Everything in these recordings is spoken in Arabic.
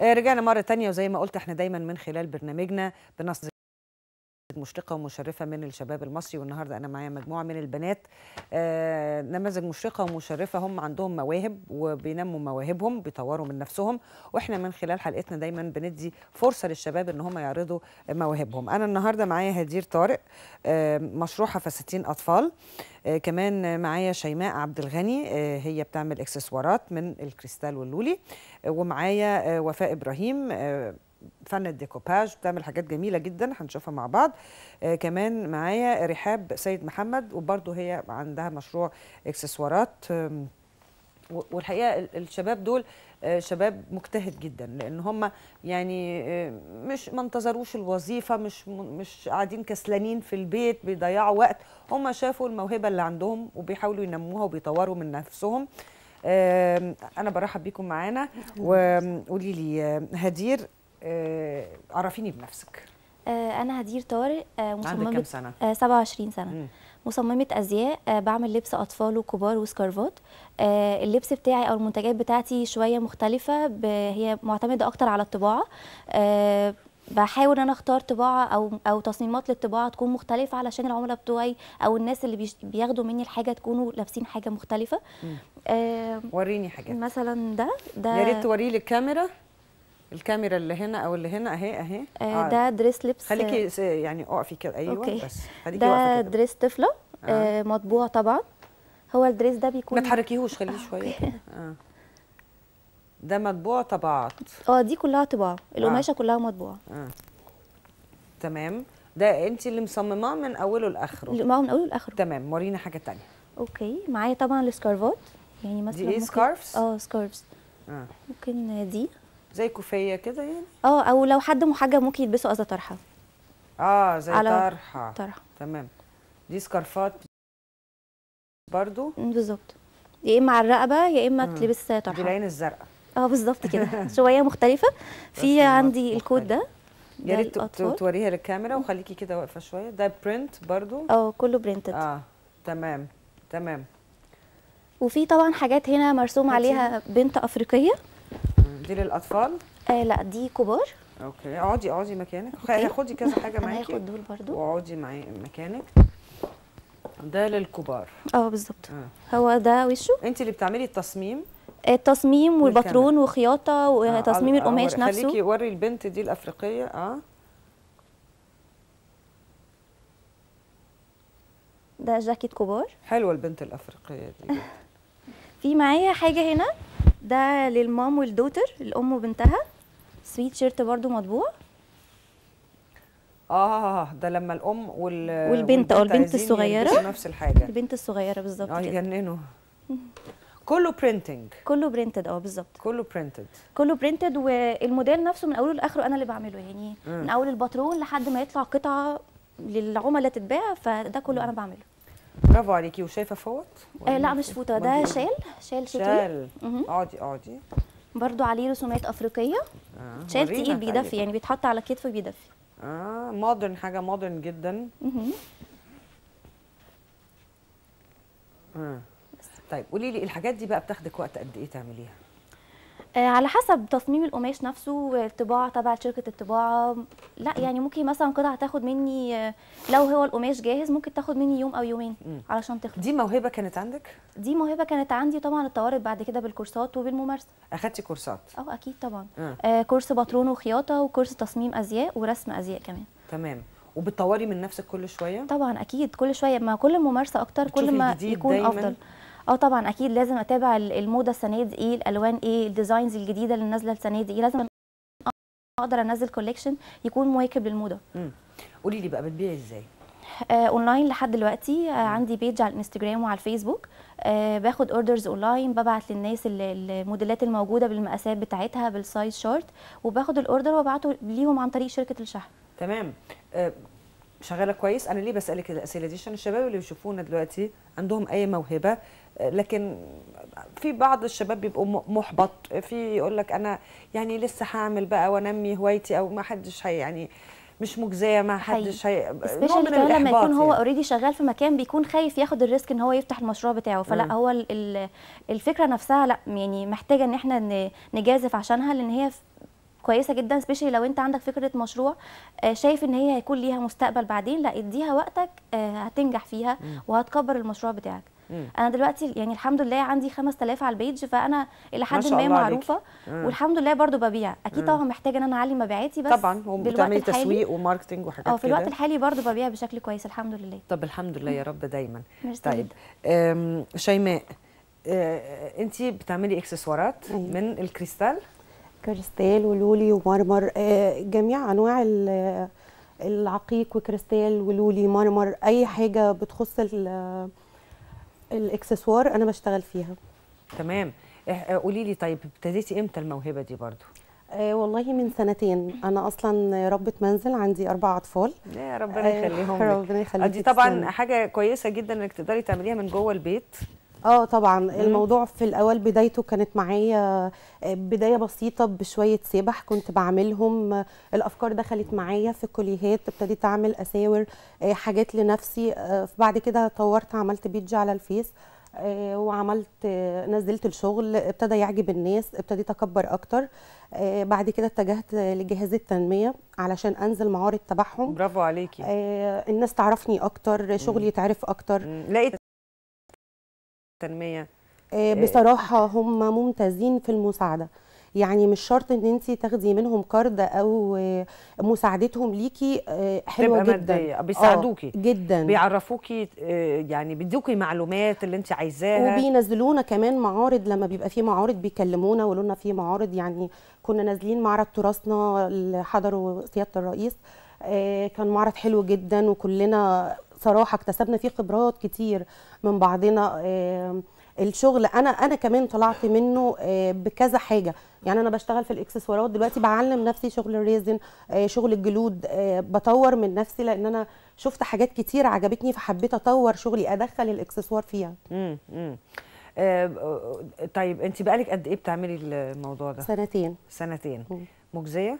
رجعنا مرة تانية وزي ما قلت احنا دايما من خلال برنامجنا بنصدر مشرقة ومشرفة من الشباب المصري والنهاردة أنا معايا مجموعة من البنات آه، نماذج مشرقة ومشرفة هم عندهم مواهب وبينموا مواهبهم بيطوروا من نفسهم وإحنا من خلال حلقتنا دايما بندي فرصة للشباب إن هم يعرضوا مواهبهم أنا النهاردة معايا هدير طارق آه، مشروحة فساتين أطفال آه، كمان معايا شيماء عبد الغني هي بتعمل إكسسوارات من الكريستال واللولي ومعايا وفاء إبراهيم فن الديكوباج بتعمل حاجات جميله جدا هنشوفها مع بعض آه كمان معايا رحاب سيد محمد وبرده هي عندها مشروع اكسسوارات والحقيقه الشباب دول آه، شباب مجتهد جدا لان هم يعني آه، مش ما انتظروش الوظيفه مش مش قاعدين كسلانين في البيت بيضيعوا وقت هم شافوا الموهبه اللي عندهم وبيحاولوا ينموها وبيطوروا من نفسهم انا برحب بيكم معانا وقولي لي آه، هدير آه، عرفيني بنفسك آه، انا هدير طارق آه، مصممه كام سنه 27 سنه مم. مصممه ازياء بعمل لبس اطفال وكبار وسكارفات اللبس بتاعي او المنتجات بتاعتي شويه مختلفه هي معتمده اكتر على الطباعه بحاول ان انا اختار طباعه او او تصميمات للطباعه تكون مختلفه علشان العملاء بتوعي او الناس اللي بياخدوا مني الحاجه تكونوا لابسين حاجه مختلفه آه وريني حاجات مثلا ده ده يا ريت توريه للكاميرا الكاميرا اللي هنا او اللي هنا اهي اهي آه, آه، ده دريس لبس خليكي يعني اقفي كده ايوه أوكي. بس خليكي ده كده. دريس طفله آه. آه. مطبوع طبعا هو الدريس ده بيكون ما تحركيهوش خليه شويه آه. ده مطبوع طبعات اه دي كلها طباعه القماشه آه. كلها مطبوعه آه. تمام ده انت اللي مصمماه من اوله لاخره من اوله لاخره تمام ورينا حاجه ثانيه اوكي معايا طبعا السكارفات يعني مثلا دي ايه سكارفز اه سكارفز آه. ممكن دي زي كوفيه كده يعني اه او لو حد محجب ممكن يلبسه قصه طرحه اه زي طرحه طرحه تمام دي سكارفات برضو بالظبط يا اما على الرقبه يا اما تلبس طرحه دي العين الزرقاء اه بالظبط كده شويه مختلفه في عندي الكود ده يا ريت توريها للكاميرا وخليكي كده واقفه شويه ده برنت برضو اه كله برنتد اه تمام تمام وفي طبعا حاجات هنا مرسوم عليها بنت افريقيه دي للاطفال آه لا دي كبار اوكي اقعدي اقعدي مكانك خدي كذا حاجه معاكي هاخد دول برضو واقعدي معايا مكانك ده للكبار اه بالظبط آه. هو ده وشه انت اللي بتعملي التصميم آه، التصميم والباترون وخياطه وتصميم آه القماش نفسه خليكي وري البنت دي الافريقيه اه ده جاكيت كبار حلوه البنت الافريقيه دي في معايا حاجه هنا ده للمام والدوتر الام وبنتها سويت شيرت برضو مطبوع اه ده لما الام وال... والبنت اه البنت الصغيره نفس الحاجه البنت الصغيره بالظبط اه يجننوا كله برينتنج كله برينتد اه بالظبط كله برينتد كله برينتد والموديل نفسه من اوله لاخره انا اللي بعمله يعني م. من اول الباترون لحد ما يطلع قطعه للعملاء تتباع فده كله انا بعمله برافو عليكي وشايفه فوت؟ آه لا مش فوطه ده شال شال شال اقعدي اقعدي برضو عليه رسومات افريقيه آه. شال تقيل بيدفي يعني بيتحط على كتفه بيدفي اه مودرن حاجه مودرن جدا آه. طيب قولي لي الحاجات دي بقى بتاخدك وقت قد ايه تعمليها؟ آه، على حسب تصميم القماش نفسه والطباعه تبع شركه الطباعه لا يعني ممكن مثلا قطعه تاخد مني آه، لو هو القماش جاهز ممكن تاخد مني يوم او يومين علشان تخلص دي موهبه كانت عندك دي موهبه كانت عندي طبعا اتطورت بعد كده بالكورسات وبالممارسه اخدتي كورسات اه اكيد طبعا آه كورس باترون وخياطه وكورس تصميم ازياء ورسم ازياء كمان تمام وبتطوري من نفسك كل شويه طبعا اكيد كل شويه مع كل ممارسه اكتر كل ما يكون دايماً. افضل اه طبعا اكيد لازم اتابع الموضه السنه دي ايه الالوان ايه الديزاينز الجديده اللي نازله السنه دي ايه لازم اقدر انزل كوليكشن يكون مواكب للموضه قولي لي بقى بتبيعي ازاي اونلاين آه، لحد دلوقتي آه، عندي بيج على الانستجرام وعلى الفيسبوك آه باخد اوردرز اونلاين ببعت للناس الموديلات الموجوده بالمقاسات بتاعتها بالسايز شارت وباخد الاوردر وابعته ليهم عن طريق شركه الشحن تمام آه شغاله كويس انا ليه بسالك الاسئله دي عشان الشباب اللي بيشوفونا دلوقتي عندهم اي موهبه لكن في بعض الشباب بيبقوا محبط في يقول لك انا يعني لسه هعمل بقى وانمي هوايتي او ما حدش هي يعني مش مجزيه ما حدش هي من كمان لما يكون هو اوريدي يعني. شغال في مكان بيكون خايف ياخد الريسك ان هو يفتح المشروع بتاعه فلا م. هو الفكره نفسها لا يعني محتاجه ان احنا نجازف عشانها لان هي كويسه جدا سبيشالي لو انت عندك فكره مشروع آه، شايف ان هي هيكون ليها مستقبل بعدين لا اديها وقتك آه، هتنجح فيها وهتكبر المشروع بتاعك انا دلوقتي يعني الحمد لله عندي 5000 على البيج فانا الى حد ما معروفه والحمد لله برضو ببيع اكيد طبعا محتاجه ان انا اعلي مبيعاتي بس طبعا وبتعملي تسويق وماركتنج وحاجات كده اه في الوقت الحالي برضو ببيع بشكل كويس الحمد لله طب الحمد لله يا رب دايما طيب شيماء آه، انت بتعملي اكسسوارات من الكريستال كريستال ولولي ومرمر آه، جميع انواع آه، العقيق وكريستال ولولي مرمر اي حاجه بتخص آه، الاكسسوار انا بشتغل فيها تمام قولي لي طيب ابتديتي امتى الموهبه دي برضو والله من سنتين انا اصلا ربة منزل عندي اربع اطفال يا ربنا يخليهم ربنا يخليك دي طبعا حاجه كويسه جدا انك تقدري تعمليها من جوه البيت اه طبعا مم. الموضوع في الاول بدايته كانت معايا آه، بدايه بسيطه بشويه سبح كنت بعملهم الافكار دخلت معايا في كليهات ابتديت اعمل اساور آه، حاجات لنفسي آه، بعد كده طورت عملت بيج على الفيس وعملت نزلت الشغل ابتدى يعجب الناس ابتديت اكبر اكتر بعد كده اتجهت لجهاز التنميه علشان انزل معارض تبعهم برافو عليكي الناس تعرفني اكتر شغلي يتعرف اكتر لقيت التنميه آه، آه، بصراحه هم ممتازين في المساعده يعني مش شرط ان انت تاخدي منهم قرض او مساعدتهم ليكي آه، حلوه تبقى جدا مادية. بيساعدوكي جدا بيعرفوكي يعني بيدوكي معلومات اللي انت عايزاها وبينزلونا كمان معارض لما بيبقى في معارض بيكلمونا ويقولوا لنا في معارض يعني كنا نازلين معرض تراثنا اللي حضره سياده الرئيس كان معرض حلو جدا وكلنا صراحه اكتسبنا فيه خبرات كتير من بعضنا الشغل انا انا كمان طلعت منه آه، بكذا حاجه يعني انا بشتغل في الاكسسوارات دلوقتي بعلم نفسي شغل الريزن آه، شغل الجلود آه، بطور من نفسي لان انا شفت حاجات كتير عجبتني فحبيت اطور شغلي ادخل الاكسسوار فيها امم طيب انت بقالك قد ايه بتعملي الموضوع ده سنتين سنتين مجزيه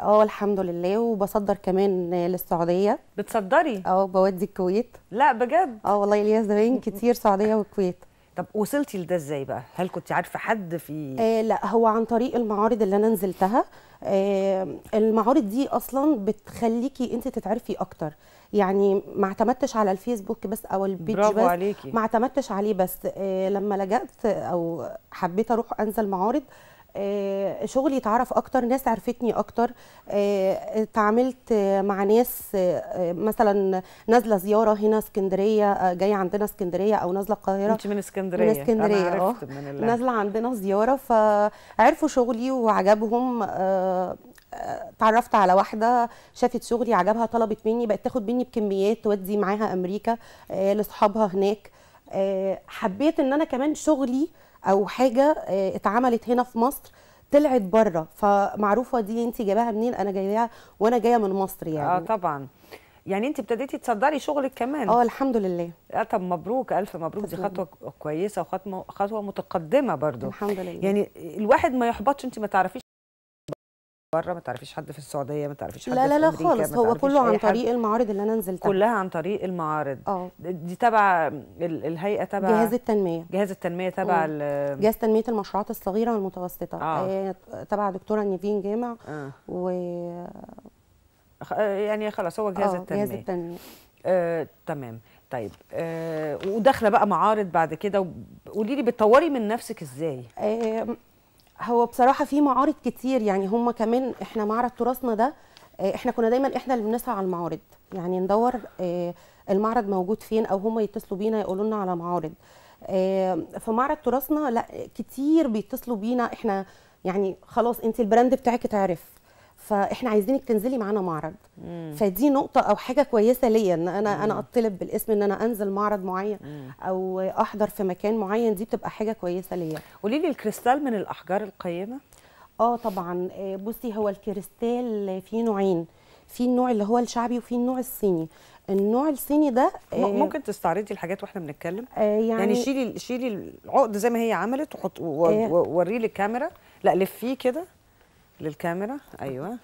اه الحمد لله وبصدر كمان للسعوديه بتصدري اه بودي الكويت لا بجد اه والله ليا زباين كتير سعوديه والكويت طب وصلتي لده ازاي بقى هل كنت عارفه حد في آه لا هو عن طريق المعارض اللي انا نزلتها آه المعارض دي اصلا بتخليكي انت تتعرفي اكتر يعني ما اعتمدتش على الفيسبوك بس او البيج برافو بس عليكي. ما اعتمدتش عليه بس آه لما لجأت او حبيت اروح انزل معارض آه، شغلي اتعرف اكتر ناس عرفتني اكتر آه، اتعاملت مع ناس آه، مثلا نازله زياره هنا اسكندريه جايه عندنا اسكندريه او نازله القاهره انت من اسكندريه من اسكندريه اه نازله عندنا زياره فعرفوا شغلي وعجبهم اتعرفت على واحده شافت شغلي عجبها طلبت مني بقت تاخد مني بكميات تودي معاها امريكا لاصحابها هناك حبيت ان انا كمان شغلي او حاجه آه، اتعملت هنا في مصر طلعت بره فمعروفه دي انت جايباها منين انا جايباها وانا جايه من مصر يعني اه طبعا يعني انت ابتديتي تصدري شغلك كمان اه الحمد لله اه طب مبروك الف مبروك دي خطوه كويسه وخطوه متقدمه برضو الحمد لله يعني الواحد ما يحبطش انت ما تعرفيش بره ما تعرفيش حد في السعوديه ما تعرفيش حد لا لا لا خالص هو كله عن طريق المعارض اللي انا نزلتها كلها عن طريق المعارض اه دي تبع الهيئه تبع جهاز التنميه جهاز التنميه تبع اه. جهاز تنميه المشروعات الصغيره والمتوسطه اه. آه. تبع دكتوره نيفين جامع آه. و يعني خلاص هو جهاز آه التنميه جهاز التنميه آه، تمام طيب آه، وداخله بقى معارض بعد كده قولي لي بتطوري من نفسك ازاي؟ آه، هو بصراحه في معارض كتير يعني هم كمان احنا معرض تراثنا ده آه، احنا كنا دايما احنا اللي بنسعى على المعارض يعني ندور آه، المعرض موجود فين او هم يتصلوا بينا يقولوا لنا على معارض آه، في معرض تراثنا لا كتير بيتصلوا بينا احنا يعني خلاص انت البراند بتاعك اتعرف فاحنا عايزينك تنزلي معانا معرض مم. فدي نقطه او حاجه كويسه ليا ان انا مم. انا اطلب بالاسم ان انا انزل معرض معين مم. او احضر في مكان معين دي بتبقى حاجه كويسه ليا قولي لي الكريستال من الاحجار القيمه اه طبعا آه بصي هو الكريستال فيه نوعين في النوع اللي هو الشعبي وفي النوع الصيني النوع الصيني ده آه، ممكن تستعرضي الحاجات واحنا بنتكلم آه، يعني, يعني شيلي شيلي العقد زي ما هي عملت وحط ووريه للكاميرا لا لفيه كده للكاميرا ايوه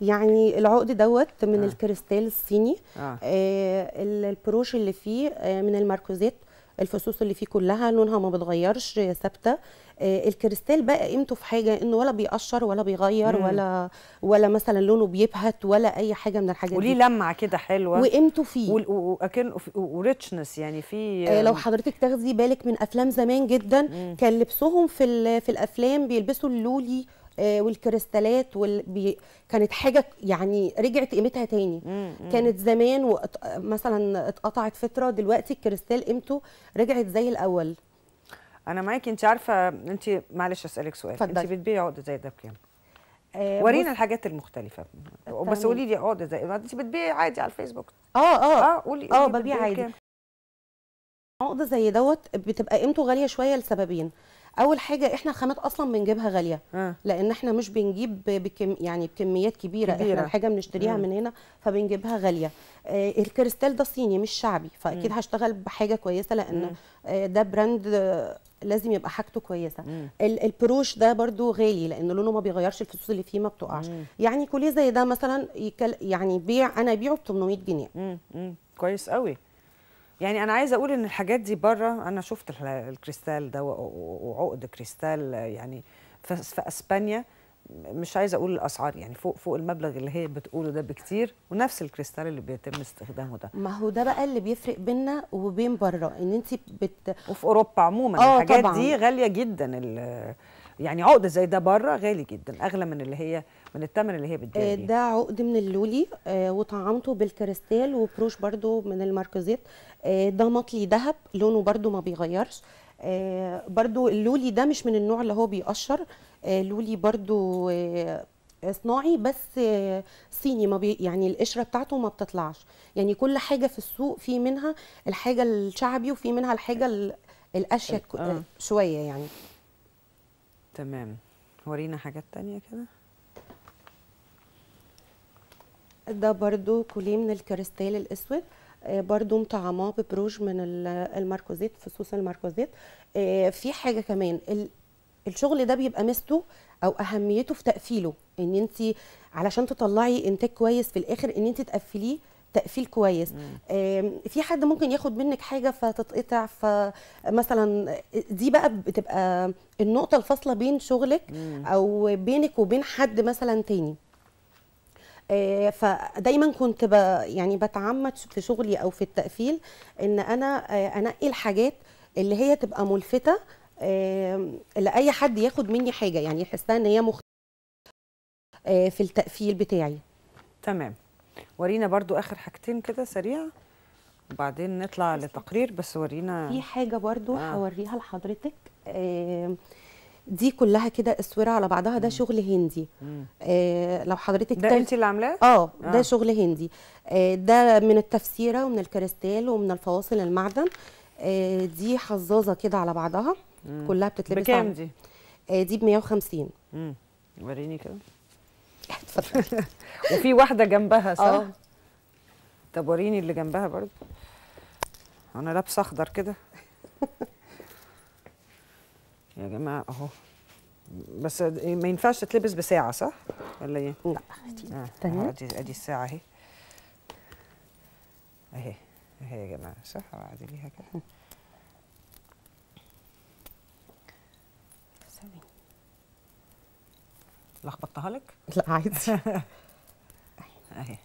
يعني العقد دوت من آه. الكريستال الصيني آه. آه البروش اللي فيه آه من الماركوزيت الفصوص اللي فيه كلها لونها ما بتغيرش ثابته آه الكريستال بقى قيمته في حاجه انه ولا بيقشر ولا بيغير مم. ولا ولا مثلا لونه بيبهت ولا اي حاجه من الحاجات وليه دي وليه لمعه كده حلوه وقيمته فيه واكن وريتشنس يعني في آه لو حضرتك تاخدي بالك من افلام زمان جدا مم. كان لبسهم في في الافلام بيلبسوا اللولي آه، والكريستالات والبي... كانت حاجه يعني رجعت قيمتها تاني مم. كانت زمان وقت... مثلا اتقطعت فتره دلوقتي الكريستال قيمته رجعت زي الاول انا معاكي انت عارفه انت معلش اسالك سؤال فضل. انت بتبيعي عقده زي ده بكام آه ورينا بص... الحاجات المختلفه التعمل. بس قولي لي عقده زي انت بتبيعي عادي على الفيسبوك اه اه اه قولي اه ببيع عادي عقده زي دوت بتبقى قيمته غاليه شويه لسببين اول حاجه احنا الخامات اصلا بنجيبها غاليه آه. لان احنا مش بنجيب بكم يعني بكميات كبيره, كبيرة. احنا الحاجه بنشتريها آه. من هنا فبنجيبها غاليه آه الكريستال ده صيني مش شعبي فاكيد آه. هشتغل بحاجه كويسه لان آه. ده براند لازم يبقى حاجته كويسه مم. البروش ده برده غالي لان لونه ما بيغيرش الفصوص اللي فيه ما بتقعش مم. يعني كليه زي ده مثلا يعني بيع انا ابيعه ب 800 جنيه مم. مم. كويس قوي يعني انا عايزه اقول ان الحاجات دي بره انا شفت الكريستال ده وعقد كريستال يعني في اسبانيا مش عايزه اقول الاسعار يعني فوق فوق المبلغ اللي هي بتقوله ده بكتير ونفس الكريستال اللي بيتم استخدامه ده ما هو ده بقى اللي بيفرق بينا وبين بره ان انت بت وفي اوروبا عموما آه، الحاجات طبعًا. دي غاليه جدا يعني عقد زي ده بره غالي جدا اغلى من اللي هي من التمر اللي هي بتجيب آه، ده عقد من اللولي آه، وطعمته بالكريستال وبروش برضو من الماركوزيت آه، ده مطلي ذهب لونه برضو ما بيغيرش برضو اللولي ده مش من النوع اللي هو بيقشر لولي برضو صناعي بس صيني ما بي يعني القشره بتاعته ما بتطلعش يعني كل حاجه في السوق في منها الحاجه الشعبي وفي منها الحاجه الاشيك آه. شويه يعني تمام ورينا حاجات تانية كده ده برضو كوليه من الكريستال الاسود آه، برضو مطعماه ببروج من الماركوزيت فصوص الماركوزيت آه، في حاجه كمان الشغل ده بيبقى ميزته او اهميته في تقفيله ان انت علشان تطلعي انتاج كويس في الاخر ان انت تقفليه تقفيل كويس في حد ممكن ياخد منك حاجه فتتقطع فمثلا دي بقى بتبقى النقطه الفاصله بين شغلك مم. او بينك وبين حد مثلا تاني آه، فدايما كنت ب يعني بتعمد في شغلي او في التقفيل ان انا آه، انقي الحاجات اللي هي تبقى ملفته آه، لاي حد ياخد مني حاجه يعني يحسها ان هي مختلفه في التقفيل بتاعي تمام ورينا برضو اخر حاجتين كده سريع وبعدين نطلع لتقرير بس ورينا في حاجه برضو آه. لحضرتك آه دي كلها كده اسوره على بعضها ده شغل هندي آه لو حضرتك ده انت اللي عاملاه اه, آه. ده آه. شغل هندي آه ده من التفسيره ومن الكريستال ومن الفواصل المعدن آه دي حظاظه كده على بعضها مم. كلها بتتلبس بكام دي آه دي ب 150 امم وريني كده اتفضلي وفي واحده جنبها آه. صح اه طب وريني اللي جنبها برضه انا لابسه اخضر كده يا جماعه اهو بس إيه، ما ينفعش تتلبس بساعه صح ولا ايه لا آه. ادي ادي الساعه اهي اهي اهي يا جماعه صح ليها كده لخبطتها لك؟ لا عادي اهي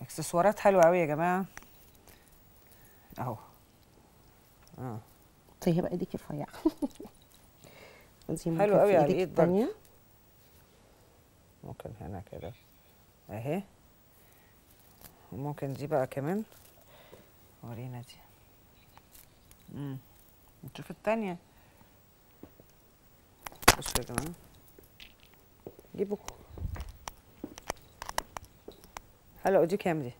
اكسسوارات حلوه قوي يا جماعه اهو آه. طيب ايدك رفيعه حلو قوي على الايد الثانيه ممكن هنا كده اهي وممكن دي بقى كمان ورينا دي امم نشوف الثانيه بصوا يا جماعه جيبوا حلو دي كام دي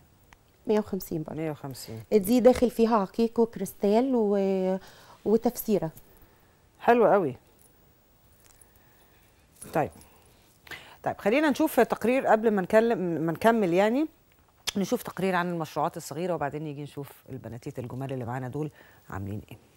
150 برضه 150 دي داخل فيها عقيق وكريستال و... وتفسيره حلو قوي طيب طيب خلينا نشوف تقرير قبل ما نكلم ما نكمل يعني نشوف تقرير عن المشروعات الصغيره وبعدين نيجي نشوف البناتيت الجمال اللي معانا دول عاملين ايه